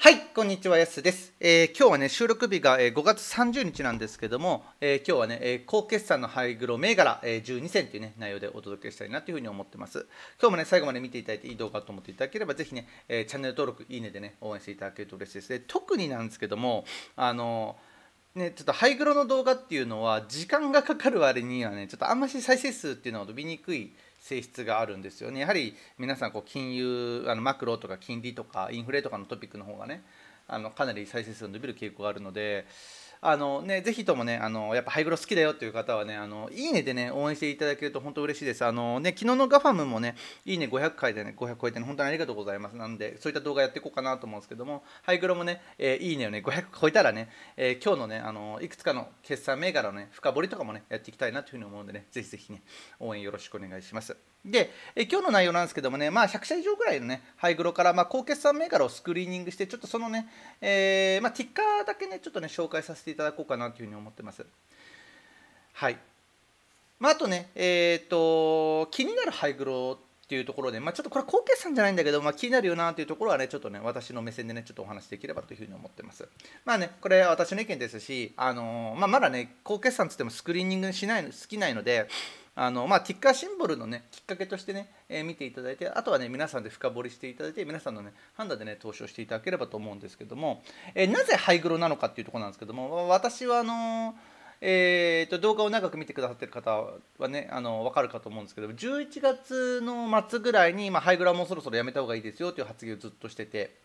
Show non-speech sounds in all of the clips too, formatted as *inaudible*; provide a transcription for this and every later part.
はい、こんにちは、やすです、えー、今日はね、収録日が、えー、5月30日なんですけども、えー、今日はね、え高決算のハイグロ銘柄、え12選というね、内容でお届けしたいなというふうに思ってます。今日もね、最後まで見ていただいていい動画と思っていただければ、ぜひね、えチャンネル登録、いいねでね、応援していただけると嬉しいですで特になんですけども、あのね、ちょっとハイグロの動画っていうのは時間がかかる割にはねちょっとあんまし再生数っていうのは伸びにくい性質があるんですよねやはり皆さんこう金融あのマクロとか金利とかインフレとかのトピックの方がねあのかなり再生数が伸びる傾向があるのであのね、ぜひともね、あのやっぱハイグロ好きだよっていう方はね、あのいいねでね、応援していただけると本当嬉しいです。あのね、昨日のガファムもね、いいね500回でね、500超えて、ね、本当にありがとうございます。なんで、そういった動画やっていこうかなと思うんですけども、ハイグロもね、えー、いいねをね、500超えたらね、えー、今日のね、あのいくつかの決算銘柄のね、深掘りとかもね、やっていきたいなというふうに思うんでね、ぜひぜひね、応援よろしくお願いします。でえ今日の内容なんですけどもね、まあ、100社以上ぐらいのね、ハイグロから、まあ、高決算銘柄をスクリーニングして、ちょっとそのね、えー、まあ、ティッカーだけね、ちょっとね、紹介させていただこうかなというふうに思ってます。はい。まあ、あとね、えっ、ー、と、気になるハイグロっていうところで、まあ、ちょっとこれ後決算じゃないんだけど、まあ、気になるよなというところはねちょっとね私の目線でねちょっとお話できればというふうに思ってますまあねこれは私の意見ですし、あのー、まあ、まだね後決算つってもスクリーニングしない好きないのであのまあ、ティッカーシンボルの、ね、きっかけとしてね、えー、見ていただいてあとはね皆さんで深掘りしていただいて皆さんのね判断でね投資をしていただければと思うんですけども、えー、なぜハイグロなのかっていうところなんですけども私はあのえーと、動画を長く見てくださってる方はねあの分かるかと思うんですけど11月の末ぐらいに、まあ、ハイグラもそろそろやめた方がいいですよという発言をずっとしてて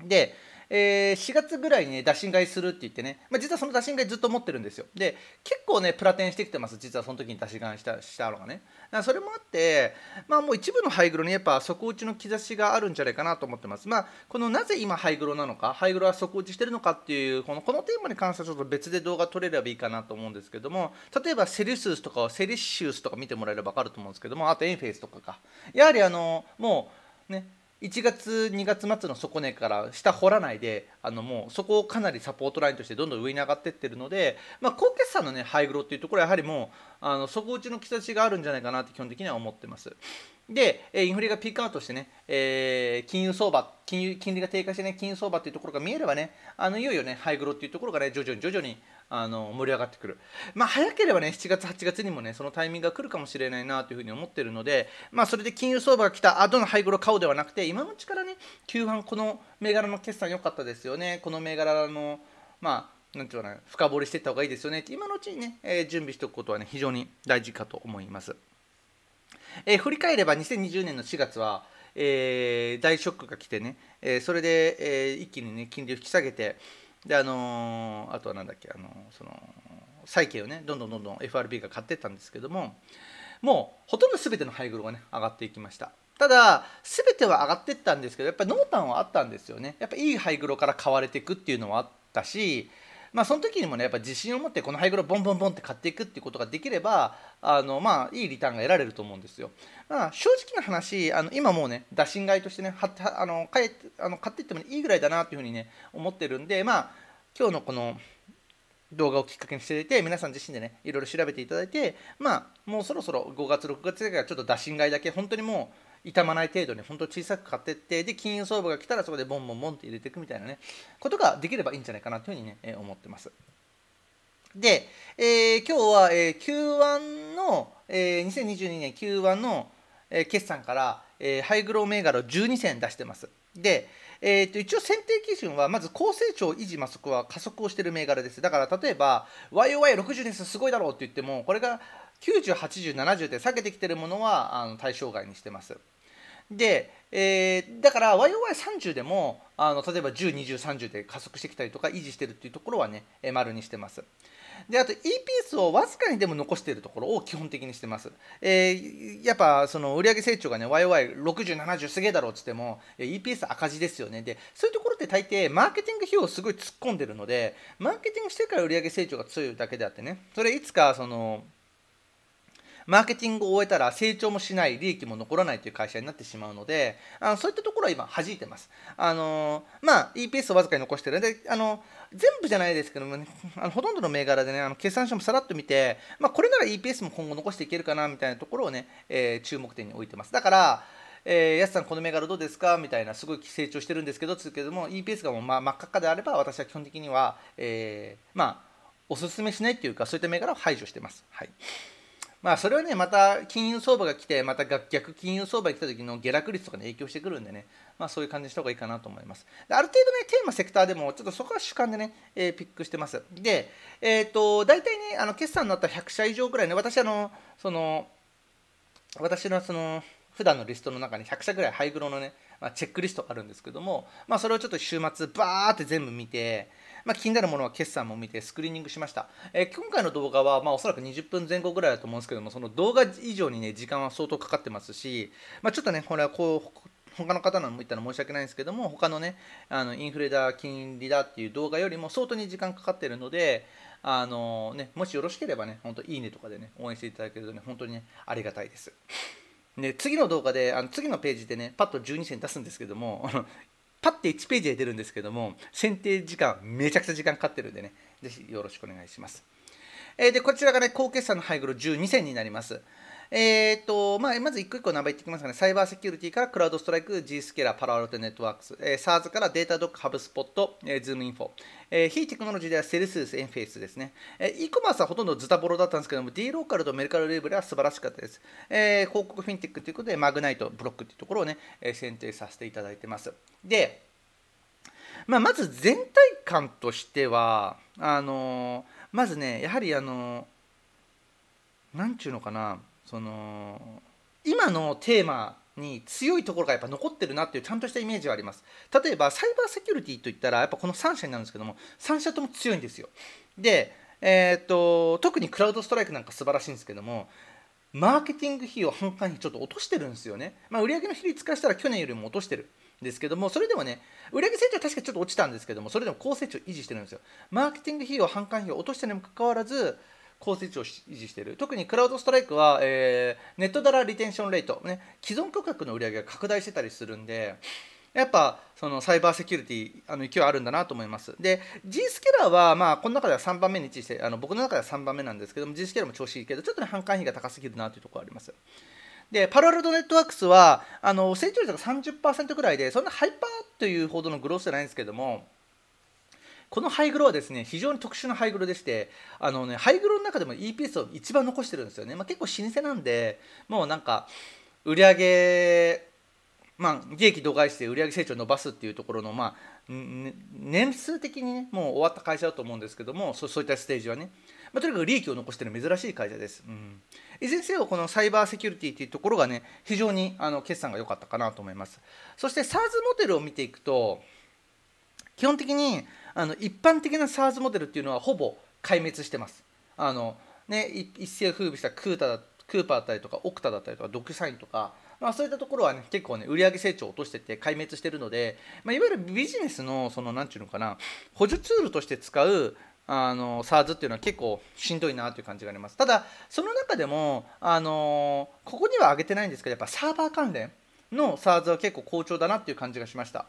でえー、4月ぐらいにね打診買いするって言ってね、まあ、実はその打診買いずっと持ってるんですよで結構ねプラテンしてきてます実はその時に打診買いしたしたのがねそれもあってまあもう一部のハイグロにやっぱ底打ちの兆しがあるんじゃないかなと思ってますまあこのなぜ今ハイグロなのかハイグロは底打ちしてるのかっていうこのこのテーマに関してはちょっと別で動画撮れればいいかなと思うんですけども例えばセリスウスとかセリシウスとか見てもらえれば分かると思うんですけどもあとエンフェイスとかかやはりあのもうね1月2月末の底根から下掘らないであのもうそこをかなりサポートラインとしてどんどん上に上がっていってるので、まあ、高決算の、ね、ハイグロっていうところはやはりもうあの底打ちの兆しがあるんじゃないかなって基本的には思ってます。で、インフレがピークアウトしてね、えー、金融相場金融、金利が低下してね、金融相場っていうところが見えればね、あのいよいよね、ハイグロっていうところがね、徐々に徐々にあの盛り上がってくるまあ早ければね7月8月にもねそのタイミングが来るかもしれないなというふうに思ってるのでまあそれで金融相場が来たあどの背後の顔ではなくて今のうちからね9番この銘柄の決算良かったですよねこの銘柄のまあなんていうかな深掘りしていった方がいいですよね今のうちにね、えー、準備しておくことはね非常に大事かと思います、えー、振り返れば2020年の4月はえー、大ショックが来てね、えー、それで、えー、一気にね金利を引き下げて、であのあとは何だっけあのその債券をねどんどんどんどん FRB が買ってったんですけどももうほとんど全ての配ロがね上がっていきましたただ全ては上がってったんですけどやっぱり濃淡はあったんですよねやっぱいい配ロから買われていくっていうのはあったしまあ、その時にもねやっぱ自信を持ってこのハイグロボンボンボンって買っていくっていうことができればあの、まあ、いいリターンが得られると思うんですよ、まあ、正直な話あの今もうね打診買いとしてねはあの買えあの買っていってもいいぐらいだなっていうふうにね思ってるんでまあ今日のこの動画をきっかけにしていて、皆さん自身でね、いろいろ調べていただいて、まあ、もうそろそろ5月、6月ぐらいからちょっと打診買いだけ、本当にもう、傷まない程度に、本当小さく買ってって、で、金融相場が来たらそこでボンボンボンって入れていくみたいなね、ことができればいいんじゃないかなというふうにね、えー、思ってます。で、えー、今日は、えー、Q1 の、えー、2022年 Q1 の、えー、決算から、えー、ハイグロー銘柄を12銭出してます。で、えー、と一応選定基準はまず高成長維持摩測は加速をしている銘柄ですだから例えば YOY60 ですすごいだろうって言ってもこれが908070で下げてきているものはあの対象外にしてますで、えー、だから YOY30 でもあの例えば102030で加速してきたりとか維持してるっていうところはね丸にしてますであと E ピースをわずかにでも残しているところを基本的にしてます、えー、やっぱその売上成長がね YY6070 すげえだろうっつっても E ピース赤字ですよねでそういうところって大抵マーケティング費用をすごい突っ込んでるのでマーケティングしてから売上成長が強いだけであってねそれいつかそのマーケティングを終えたら成長もしない利益も残らないという会社になってしまうのであのそういったところは今弾いてますあのまあ EPS をわずかに残してるんであの全部じゃないですけども、ね、あのほとんどの銘柄でねあの決算書もさらっと見て、まあ、これなら EPS も今後残していけるかなみたいなところをね、えー、注目点に置いてますだからえー、やさん、この銘柄どうですかみたいな、すごい成長してるんですけど、つけども、EPS がもう、まあ、真っ赤っかであれば、私は基本的には、えー、まあ、おすすめしないっていうか、そういった銘柄を排除してます。はいまあそれはねまた金融相場が来てまた逆金融相場が来た時の下落率とかに影響してくるんでねまあそういう感じにした方がいいかなと思いますある程度ねテーマセクターでもちょっとそこは主観でね、えー、ピックしてますでえっ、ー、と大体ねあの決算になった100社以上ぐらいね私あのその私のその普段のリストの中に100社ぐらいハイグロのね、まあ、チェックリストあるんですけども、まあ、それをちょっと週末バーって全部見てまあ、気になるものは決算も見てスクリーニングしました、えー、今回の動画は、まあ、おそらく20分前後ぐらいだと思うんですけどもその動画以上にね時間は相当かかってますし、まあ、ちょっとねこれはこう他の方のも言ったら申し訳ないんですけども他のねあのインフレだ金利だっていう動画よりも相当に時間かかってるのであのね、もしよろしければね、ほんといいねとかでね、応援していただけるとね、本当にね、ありがたいです。で、次の動画で、あの次のページでね、パッと12選出すんですけども、パッて1ページで出るんですけども選定時間めちゃくちゃ時間かかってるんでねぜひよろしくお願いします。えでこちらがね高決算のハイグロ12選になります。えーとまあ、まず一個一個名前言ってきますがね、サイバーセキュリティからクラウドストライク、G スケラ、パラアルトネットワークス、えー、SARS からデータドック、ハブスポット、えー、ズームインフォ、えー、非テクノロジーではセルスース、エンフェイスですね、えー、e コマースはほとんどズタボロだったんですけども、D ローカルとメルカルレーブルは素晴らしかったです。えー、広告フィンテックということで、マグナイト、ブロックというところをね、えー、選定させていただいてます。で、まあ、まず全体感としては、あのー、まずね、やはりあのー、なんちゅうのかな、その今のテーマに強いところがやっぱ残ってるなっていうちゃんとしたイメージはあります例えばサイバーセキュリティといったらやっぱこの3社になるんですけども3社とも強いんですよで、えー、っと特にクラウドストライクなんか素晴らしいんですけどもマーケティング費用半端にちょっと落としてるんですよね、まあ、売上の比率からしたら去年よりも落としてるんですけどもそれでもね売上成長は確かちょっと落ちたんですけどもそれでも高成長維持してるんですよマーケティング費用販管費を落としてるにもかかわらず高成長を維持している特にクラウドストライクは、えー、ネットダラーリテンションレート、ね、既存価格の売り上げが拡大してたりするんでやっぱそのサイバーセキュリティあの勢いあるんだなと思います。で、G スケラーは、まあ、この中では3番目に位置して、あの僕の中では3番目なんですけども、G スケラーも調子いいけど、ちょっと、ね、販管費が高すぎるなというところあります。で、パラレルドネットワークスは、あの成長率が30%ぐらいで、そんなハイパーというほどのグロースじゃないんですけども、このハイグロはですね非常に特殊なハイグロでしてあの、ね、ハイグロの中でも EPS を一番残してるんですよね、まあ、結構老舗なんでもうなんか売上まあ、利益度外視で売上成長を伸ばすっていうところの、まあ、年数的に、ね、もう終わった会社だと思うんですけどもそういったステージはね、まあ、とにかく利益を残している珍しい会社です、うん、いずれにせよこのサイバーセキュリティっていうところがね非常にあの決算が良かったかなと思いますそして SARS モデルを見ていくと基本的にあの一般的な SARS モデルっていうのはほぼ壊滅してますあの、ね、一世を風靡したクータだクーパーだったりとかオクタだったりとかドクサインとか、まあ、そういったところは、ね、結構ね売上成長を落としてて壊滅してるので、まあ、いわゆるビジネスのその何て言うのかな補助ツールとして使うあの SARS っていうのは結構しんどいなという感じがありますただその中でもあのここには挙げてないんですけどやっぱサーバー関連の SARS は結構好調だなっていう感じがしました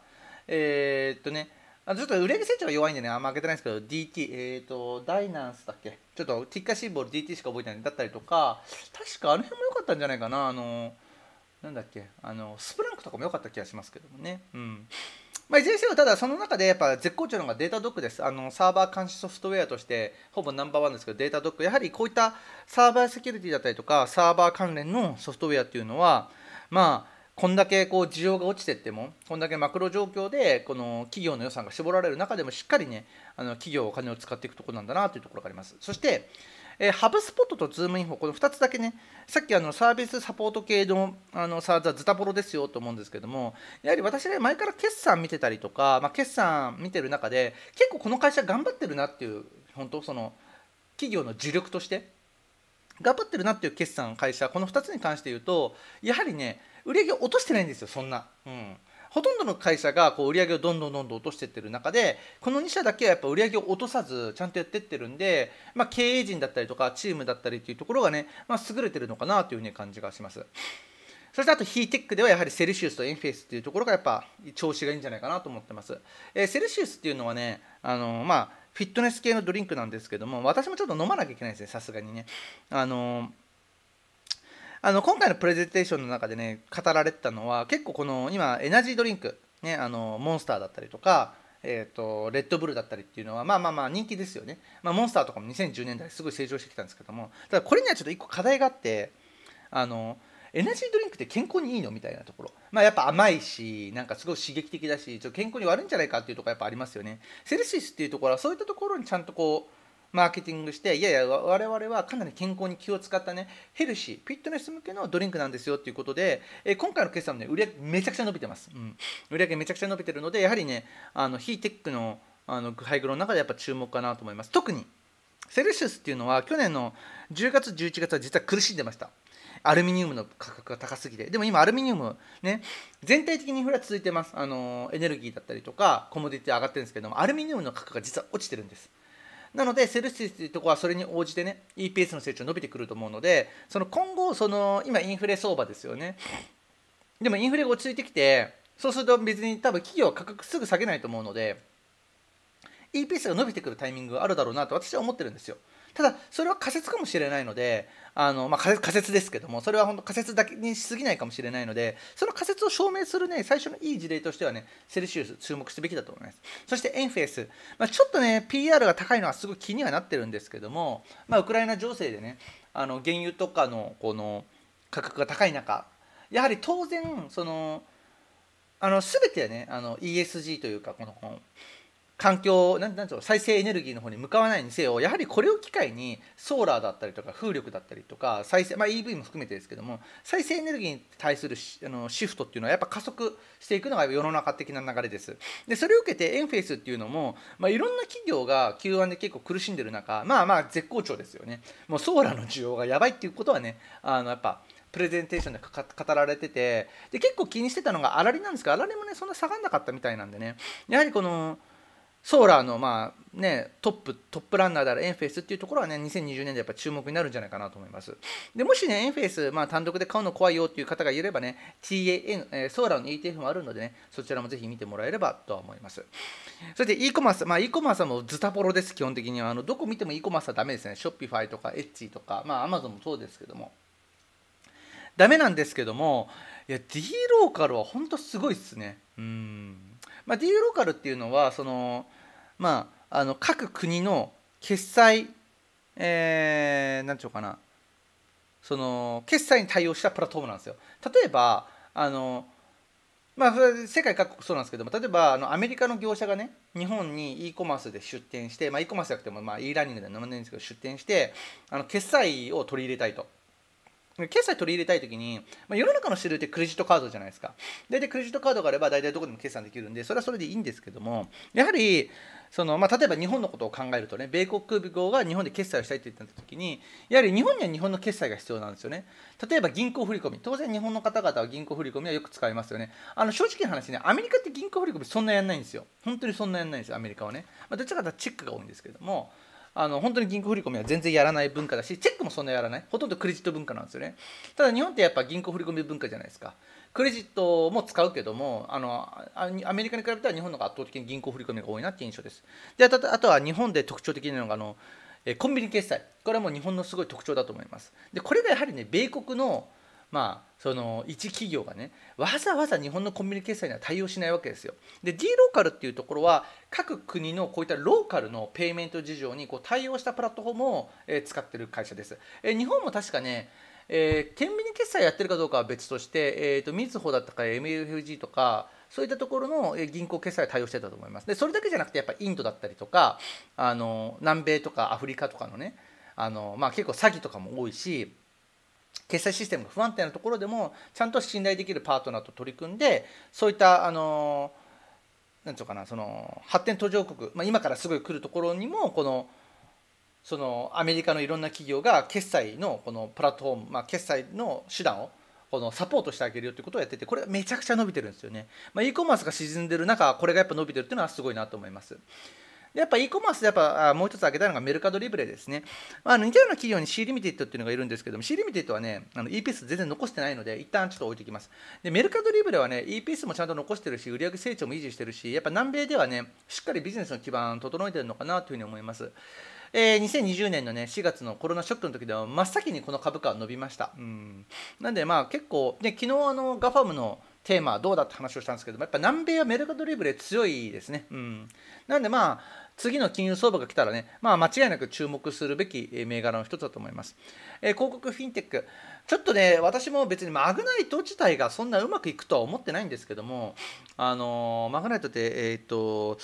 えー、っとねあちょっと売上成長が弱いんでね、あんま開けてないんですけど、DT、えっ、ー、と、ダイナンスだっけちょっと、ティッカーシーボル DT しか覚えてないだったりとか、確かあの辺も良かったんじゃないかな、あの、なんだっけ、あの、スプランクとかも良かった気がしますけどもね。うん。まあ、いずれにせよ、ただその中でやっぱ絶好調なのがデータドックです。あの、サーバー監視ソフトウェアとしてほぼナンバーワンですけど、データドック、やはりこういったサーバーセキュリティだったりとか、サーバー関連のソフトウェアっていうのは、まあ、こんだけこう需要が落ちてってもこんだけマクロ状況でこの企業の予算が絞られる中でもしっかりねあの企業お金を使っていくとこなんだなというところがありますそして、えー、ハブスポットとズームインフォこの2つだけねさっきあのサービスサポート系のあのサーザズタボロですよと思うんですけどもやはり私ね前から決算見てたりとか、まあ、決算見てる中で結構この会社頑張ってるなっていう本当その企業の自力として頑張ってるなっていう決算会社この2つに関して言うとやはりね売上を落としてないんですよそんな、うん、ほとんどの会社がこう売上をどんどんどんどん落としてってる中でこの2社だけはやっぱ売上を落とさずちゃんとやってってるんで、まあ、経営陣だったりとかチームだったりっていうところがね、まあ、優れてるのかなというふうに感じがします。そしてあとヒーテックではやはりセルシウスとエンフェイスっていうところがやっぱ調子がいいんじゃないかなと思ってます。えー、セルシウスっていうのはね、あのまあ、フィットネス系のドリンクなんですけども、私もちょっと飲まなきゃいけないですね、さすがにね。あのーあの今回のプレゼンテーションの中でね語られてたのは結構この今エナジードリンク、ね、あのモンスターだったりとか、えーと、レッドブルだったりっていうのはまあまあまあ人気ですよね、まあ、モンスターとかも2010年代すごい成長してきたんですけどもただこれにはちょっと1個課題があってあのエナジードリンクって健康にいいのみたいなところ、まあ、やっぱ甘いしなんかすごい刺激的だしちょっと健康に悪いんじゃないかっていうところやっぱありますよねセルシスっていうところはそういったところにちゃんとこうマーケティングしていやいや我々はかなり健康に気を使ったねヘルシーフィットネス向けのドリンクなんですよっていうことで、え今回の決算のね売り上げめちゃくちゃ伸びてます、うん、売り上げめちゃくちゃ伸びてるのでやはりねあのヒテックのあのハイグロの中でやっぱ注目かなと思います特にセルシウスっていうのは去年の10月11月は実は苦しんでましたアルミニウムの価格が高すぎてでも今アルミニウムね全体的にインフラは続いてますあのエネルギーだったりとかコモディティ上がってるんですけどもアルミニウムの価格が実は落ちてるんですなのでセルシスというところはそれに応じてね EPS の成長伸びてくると思うのでその今後その今インフレ相場ですよねでもインフレが落ち着いてきてそうすると別に多分企業は価格すぐ下げないと思うので EPS が伸びてくるタイミングがあるだろうなと私は思ってるんですよただそれは仮説かもしれないのであの、まあ、仮説ですけどもそれは本当仮説だけにしすぎないかもしれないのでその仮説を証明するね最初のいい事例としてはねセルシウス注目すべきだと思いますそしてエンフェス、まあ、ちょっとね PR が高いのはすごい気にはなってるんですけども、まあ、ウクライナ情勢でねあの原油とかのこの価格が高い中やはり当然そのあの全てはねあの ESG というかこの環境なんなんう再生エネルギーの方に向かわないにせよやはりこれを機会にソーラーだったりとか風力だったりとか再生、まあ、EV も含めてですけども再生エネルギーに対するあのシフトっていうのはやっぱ加速していくのが世の中的な流れですでそれを受けてエンフェイスっていうのも、まあ、いろんな企業が Q1 で結構苦しんでる中まあまあ絶好調ですよねもうソーラーの需要がやばいっていうことはねあのやっぱプレゼンテーションで語られててで結構気にしてたのがあらりなんですがあらりもねそんな下がんなかったみたいなんでねやはりこのソーラーのまあね、トップトップランナーであるエンフェイスっていうところはね2020年でやっぱ注目になるんじゃないかなと思いますでもしねエンフェイス、まあ、単独で買うの怖いよっていう方がいればね TAN、えー、ソーラーの ETF もあるのでねそちらもぜひ見てもらえればとは思いますそして e コマース、まあ、e コマースはもうズタボロです基本的にはあのどこ見ても e コマースはダメですねショッピファイとかエッジとかまあ Amazon もそうですけどもダメなんですけどもいや D ローカルは本当すごいっすねうんまあ、DU ローカルっていうのはその、まあ、あの各国の決済、えー、なんちゅうかなその決済に対応したプラットフォームなんですよ。例えばあのまあ、世界各国そうなんですけども例えばあのアメリカの業者がね日本に e コマースで出店して、まあ、e コマースじゃなくても、まあ、e ラーニングではなないんですけど出店してあの決済を取り入れたいと決済取り入れたい時に、まあ、世の中の主流ってクレジットカードじゃないですか大体クレジットカードがあれば大体どこでも決済できるんでそれはそれでいいんですけどもやはりその、まあ、例えば日本のことを考えるとね米国空港が日本で決済をしたいって言った時にやはり日本には日本の決済が必要なんですよね例えば銀行振込当然日本の方々は銀行振込はよく使いますよねあの正直な話ねアメリカって銀行振込みそんなやんないんですよ本当にそんなやんないんですよアメリカはね、まあ、どちらかというとチェックが多いんですけどもあの本当に銀行振込は全然やらない文化だしチェックもそんなやらないほとんどクレジット文化なんですよねただ日本ってやっぱ銀行振込文化じゃないですかクレジットも使うけどもあのアメリカに比べたら日本の方が圧倒的に銀行振込が多いなっていう印象ですであとあとは日本で特徴的なのがあのコンビニ決済これはもう日本のすごい特徴だと思いますでこれがやはりね米国のまあ、その一企業がねわざわざ日本のコンビニ決済には対応しないわけですよ。で D ローカルっていうところは各国のこういったローカルのペイメント事情にこう対応したプラットフォームを、え使ってる会社です。え日本も確かねえンビニ決済やってるかどうかは別として、えーと、みずほだったか m f g とかそういったところの銀行決済対応してたと思いますでそれだけじゃなくてやっぱインドだったりとかあの南米とかアフリカとかのねあの、まあ、結構詐欺とかも多いし決済システムが不安定なところでもちゃんと信頼できるパートナーと取り組んでそういったあのなんていうかなその発展途上国、まあ、今からすごい来るところにもこのそのアメリカのいろんな企業が決済のこのプラットフォーム、まあ、決済の手段をこのサポートしてあげるよってことをやっててこれめちゃくちゃ伸びてるんですよね、まあ、e コマースが沈んでる中これがやっぱ伸びてるっていうのはすごいなと思いますやっぱ e コマースでやっぱもう一つ挙げたのがメルカドリブレですね、まあ、似たような企業に C リミテッドっていうのがいるんですけども C リミテッドはねあの EPS 全然残してないので一旦ちょっと置いておきますでメルカドリブレはね EPS もちゃんと残してるし売上成長も維持してるしやっぱ南米ではねしっかりビジネスの基盤整えてるのかなというふうに思いますえー、2020年のね4月のコロナショックの時では真っ先にこの株価は伸びました。うん、なんでまあ結構、ね、昨日あのガファムのテーマはどうだって話をしたんですけどもやっぱ南米はメルカドリブレ強いですね。うん、なんでまあ次の金融相場が来たらね、まあ、間違いなく注目するべき銘柄の一つだと思います。えー、広告フィンテックちょっとね私も別にマグナイト自体がそんなうまくいくとは思ってないんですけども、あのー、マグナイトってえー、っと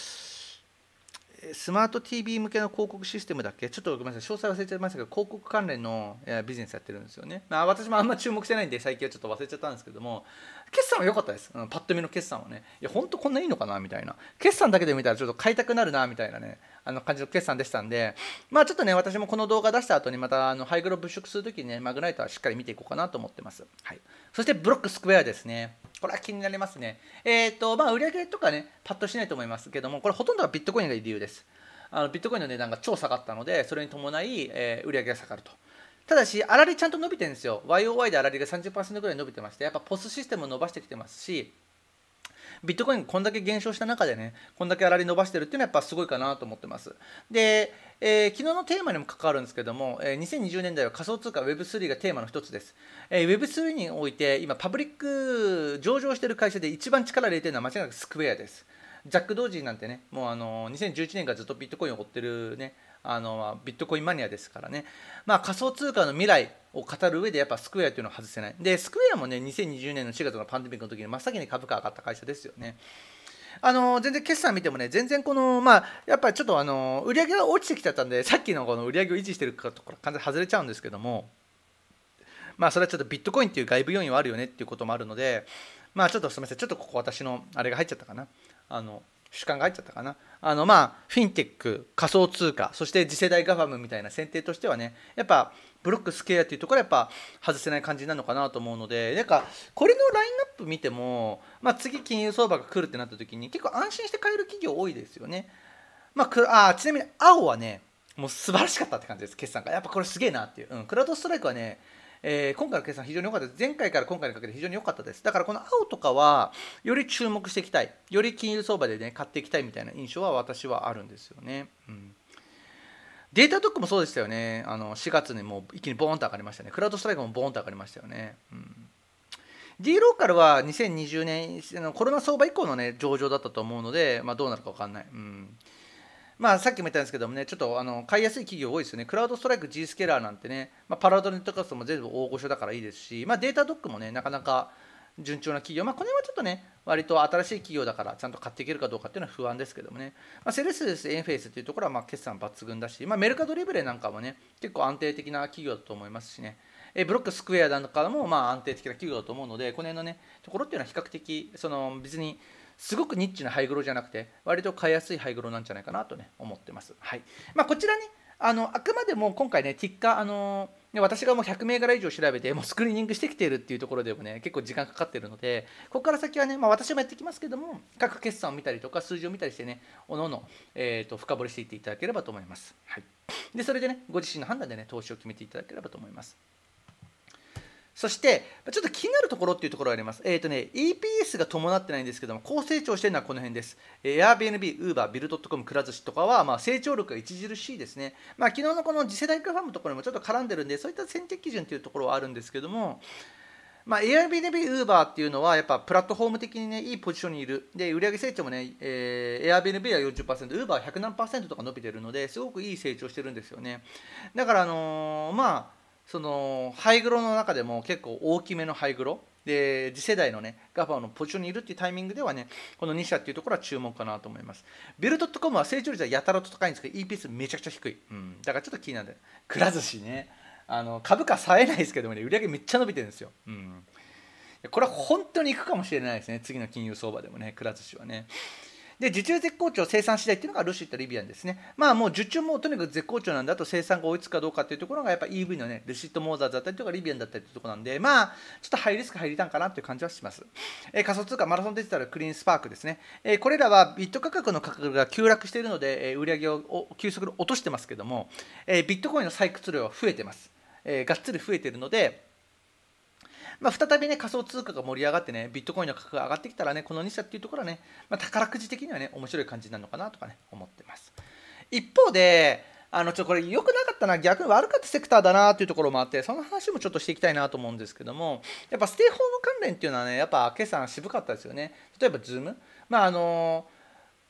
スマート TV 向けの広告システムだっけちょっとごめんなさい、詳細忘れちゃいましたけど、広告関連のビジネスやってるんですよね。まあ、私もあんま注目してないんで、最近はちょっと忘れちゃったんですけども、決算は良かったです、うん、パッと見の決算はねいやほんとこんないいのかなみたいな決算だけで見たらちょっと買いたくなるなみたいなねあの感じの決算でしたんでまあちょっとね私もこの動画出した後にまたあのハイグロ物色する時にねマグナイトはしっかり見ていこうかなと思ってます、はい、そしてブロックスクエアですねこれは気になりますねえっ、ー、とまあ売上とかねパッとしないと思いますけどもこれほとんどがビットコインが理由ですあのビットコインの値段が超下がったのでそれに伴い、えー、売上が下がるとただし、粗利ちゃんと伸びてるんですよ。YOY で粗利が30%ぐらい伸びてまして、やっぱポスシステム伸ばしてきてますし、ビットコインこんだけ減少した中でね、こんだけ粗利伸ばしてるっていうのはやっぱすごいかなと思ってます。で、えー、昨日のテーマにも関わるんですけども、えー、2020年代は仮想通貨 Web3 がテーマの一つです。えー、Web3 において今パブリック上場している会社で一番力入れてるのは間違いなくスクウェアです。ジャック・ドージーなんてね、もうあの2011年からずっとビットコインを追ってるね、あのビットコインマニアですからね、まあ、仮想通貨の未来を語る上でやっぱスクエアというのは外せないでスクエアもね2020年の4月のパンデミックの時に真っ先に株価上がった会社ですよねあの全然決算見てもね全然このまあやっぱりちょっとあの売り上げが落ちてきちゃったんでさっきのこの売り上げを維持してるかとか、完全に外れちゃうんですけどもまあそれはちょっとビットコインっていう外部要因はあるよねっていうこともあるのでまあちょっとすみませんちょっとここ私のあれが入っちゃったかなあの主観が入っちゃったかなあのまあフィンテック仮想通貨そして次世代ガファムみたいな選定としてはねやっぱブロックスケアっていうところはやっぱ外せない感じなのかなと思うのでなんかこれのラインナップ見ても、まあ、次金融相場が来るってなった時に結構安心して買える企業多いですよね、まあ、あちなみに青はねもう素晴らしかったって感じです決算がやっぱこれすげえなっていう、うん、クラウドストライクはねえー、今回の計算非常に良かったです。前回から今回にかけて非常に良かったです。だからこの青とかは、より注目していきたい。より金融相場でね、買っていきたいみたいな印象は私はあるんですよね。うんデータドックもそうでしたよね。あの4月にもう一気にボーンと上がりましたね。クラウドストライクもボーンと上がりましたよね。うん D ローカルは2020年コロナ相場以降の、ね、上場だったと思うので、まあ、どうなるか分かんない、うん、まあ、さっきも言ったんですけどもねちょっとあの買いやすい企業多いですよねクラウドストライク G スケラーなんてね、まあ、パラドネットカストも全部大御所だからいいですし、まあ、データドックもねなかなか順調な企業、まあ、この辺はちょっとね割と新しい企業だからちゃんと買っていけるかどうかっていうのは不安ですけどもね、まあ、セレスですエンフェイスっていうところはまあ決算抜群だし、まあ、メルカドリブレなんかもね結構安定的な企業だと思いますしねえブロックスクエアなんかもまあ安定的な企業だと思うのでこの辺のねところっていうのは比較的その別にすごくニッチなハイグロじゃなくて割と買いやすいハイグロなんじゃないかなとね思ってます。はいまあ、こちらねあのあくまでも今回ねティッカーあのー、私がもう100銘柄以上調べてもうスクリーニングしてきているっていうところでもね結構時間かかってるのでここから先はね、まあ、私もやってきますけども各決算を見たりとか数字を見たりしてねおのおの、えーと、と深掘りしていっていただければと思います、はい、でそれでねご自身の判断でね投資を決めていただければと思いますそして、ちょっと気になるところっていうところがあります。えっ、ー、とね、EPS が伴ってないんですけども、高成長してるのはこの辺です。Airbnb、Uber、Bill.com、くら寿司とかは、まあ、成長力が著しいですね。まあ、昨日のこの次世代クラファームのところにもちょっと絡んでるんで、そういった選定基準っていうところはあるんですけども、まあ、Airbnb、Uber っていうのは、やっぱプラットフォーム的にね、いいポジションにいる。で、売上成長もね、えー、Airbnb は40%、Uber は100何とか伸びてるので、すごくいい成長してるんですよね。だから、あのー、まあ、そのハイグロの中でも結構大きめのハイグロで次世代のねガ a f のポジションにいるっていうタイミングではねこの2社っていうところは注目かなと思いますビルドットコムは成長率はやたらと高いんですけど EPS めちゃくちゃ低い、うん、だからちょっと気になるくら寿司ねあの株価さえないですけどもね売り上げめっちゃ伸びてるんですよ、うん、これは本当にいくかもしれないですね次の金融相場でもねくら寿司はねで受注絶好調生産次第っていうのがルシッドリビアンですねまあもう受注もとにかく絶好調なんだと生産が追いつくかどうかっていうところがやっぱ EV のねルシッドモーザーズだったりとかリビアンだったりってとこなんでまあちょっとハイリスク入りたんかなという感じはします、えー、仮想通貨マラソンデジタルクリーンスパークですね、えー、これらはビット価格の価格が急落しているので、えー、売上を急速に落としてますけども、えー、ビットコインの採掘量は増えてます、えー、がっつり増えてるのでまあ、再びね仮想通貨が盛り上がってねビットコインの価格が上がってきたらねこの2社っていうところはね、まあ、宝くじ的にはね面白い感じになるのかなとかね思ってます一方であのちょこれ良くなかったな逆に悪かったセクターだなというところもあってその話もちょっとしていきたいなと思うんですけどもやっぱステイホーム関連っていうのはねやっぱ今朝渋かったですよね例えば Zoom まああのー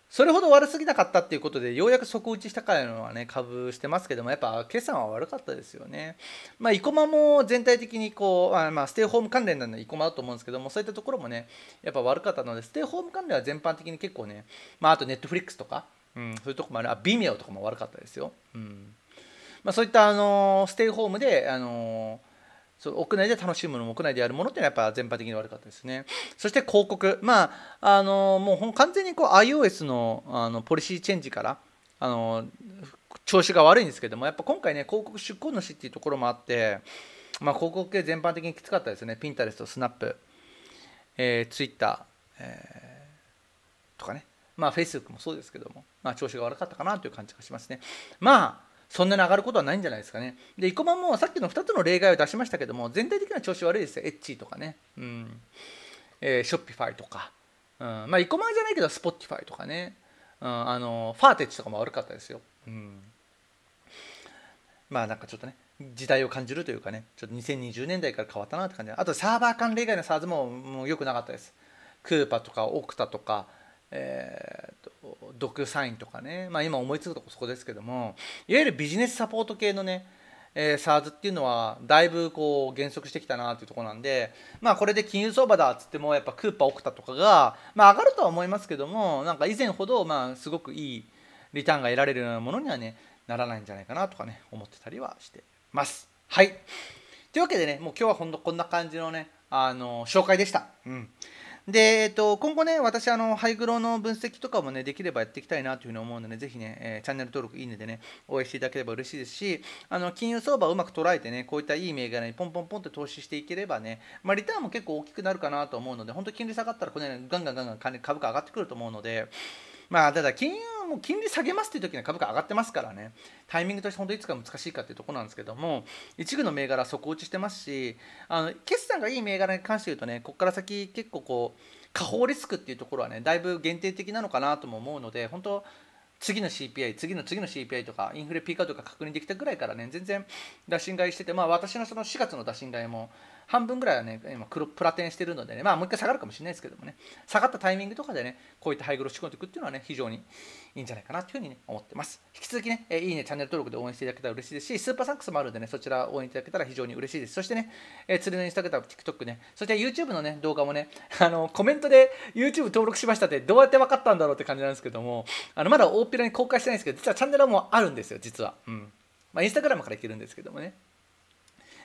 それほど悪すぎなかったっていうことでようやく底打ちしたからのはね株してますけどもやっぱ決算は悪かったですよね。まあ、生駒も全体的にこうあまあステイホーム関連なんで生駒だと思うんですけどもそういったところもねやっぱ悪かったのでステイホーム関連は全般的に結構ね、まあ、あとネットフリックスとか、うん、そういうとこもあるあ微妙とかも悪かったですよ。うんまあ、そういったあのステイホームであのその屋内で楽しむのも屋内でやるものっていうのはやっぱ全般的に悪かったですね。そして広告。まあ、あのもう完全にこう iOS のあのポリシーチェンジから、あの調子が悪いんですけども、やっぱ今回ね、広告出向主っていうところもあって、まあ、広告系全般的にきつかったですね。ピンタレスト、スナップ、えー、ツイッター、えー、とかね。まあ、フェイスブックもそうですけども、まあ、調子が悪かったかなという感じがしますね。まあそんなに上がることはないんじゃないですかね。で、生駒もさっきの2つの例外を出しましたけども、全体的には調子悪いですよ。エッチとかね、うんえー、ショッピファイとか、うん、まあ、生駒じゃないけど、スポッティファイとかね、うん、あのファーテッチとかも悪かったですよ。うん、まあ、なんかちょっとね、時代を感じるというかね、ちょっと2020年代から変わったなって感じあと、サーバー間例外のサーズももう良くなかったです。クーパとか、オクタとか、えー、っと、ドサインとかね、まあ、今思いつくとこそこですけどもいわゆるビジネスサポート系のね、えー、SARS っていうのはだいぶこう減速してきたなっていうとこなんで、まあ、これで金融相場だっつってもやっぱクーパーオクタとかが、まあ、上がるとは思いますけどもなんか以前ほどまあすごくいいリターンが得られるようなものにはねならないんじゃないかなとかね思ってたりはしてます。はいというわけでねもう今日はほんとこんな感じのねあの紹介でした。うんで、えっと、今後ね、私、あの、ハイグロの分析とかもね、できればやっていきたいなというふうに思うので、ぜひね、えー、チャンネル登録、いいねでね、応援していただければ嬉しいですし、あの、金融相場をうまく捉えてね、こういったいい銘柄にポンポンポンって投資していければね、まあ、リターンも結構大きくなるかなと思うので、本当金利下がったら、これね、ガンガンガンガン株価上がってくると思うので、まあ、ただ、金融もう金利下げますっていう時には株価上がってますからねタイミングとして本当いつか難しいかっていうところなんですけども一部の銘柄底打ちしてますしあの決算がいい銘柄に関して言うとねここから先結構こう下方リスクっていうところはねだいぶ限定的なのかなとも思うので本当次の CPI 次の次の CPI とかインフレピーカーとか確認できたぐらいからね全然打診買いしててまあ私のその4月の打診買いも半分ぐらいはね今黒プラテンしてるのでねまあもう一回下がるかもしれないですけどもね下がったタイミングとかでねこういったハイグロ仕込んでいくっていうのはね非常にいいんじゃないかなというふうにね思ってます引き続きねいいねチャンネル登録で応援していただけたら嬉しいですしスーパーサンクスもあるんでねそちら応援いただけたら非常に嬉しいですそしてね、えー、釣りのインスタグラム TikTok ねそして YouTube のね動画もね *laughs* あのコメントで YouTube 登録しましたってどうやって分かったんだろうって感じなんですけどもあのまだ大っぴらに公開してないんですけど実はチャンネルもあるんですよ実はうんまあ、インスタグラムからいけるんですけどもね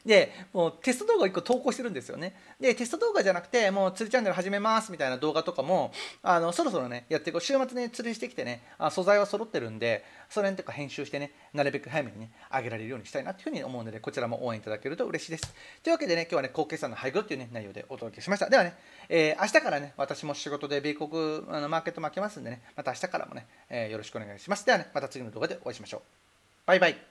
でもうテスト動画を1個投稿してるんですよねでテスト動画じゃなくてもう釣りチャンネル始めますみたいな動画とかもあのそろそろねやっていこう週末ね釣りしてきてねあ素材は揃ってるんでその辺とか編集してねなるべく早めにね上げられるようにしたいなというふうに思うのでこちらも応援いただけると嬉しいですというわけでね今日はね後継さんの配合っていうね内容でお届けしましたではね、えー、明日からね私も仕事で米国あのマーケット負けますんでねまた明日からもね、えー、よろしくお願いしますではねまた次の動画でお会いしましょうバイバイ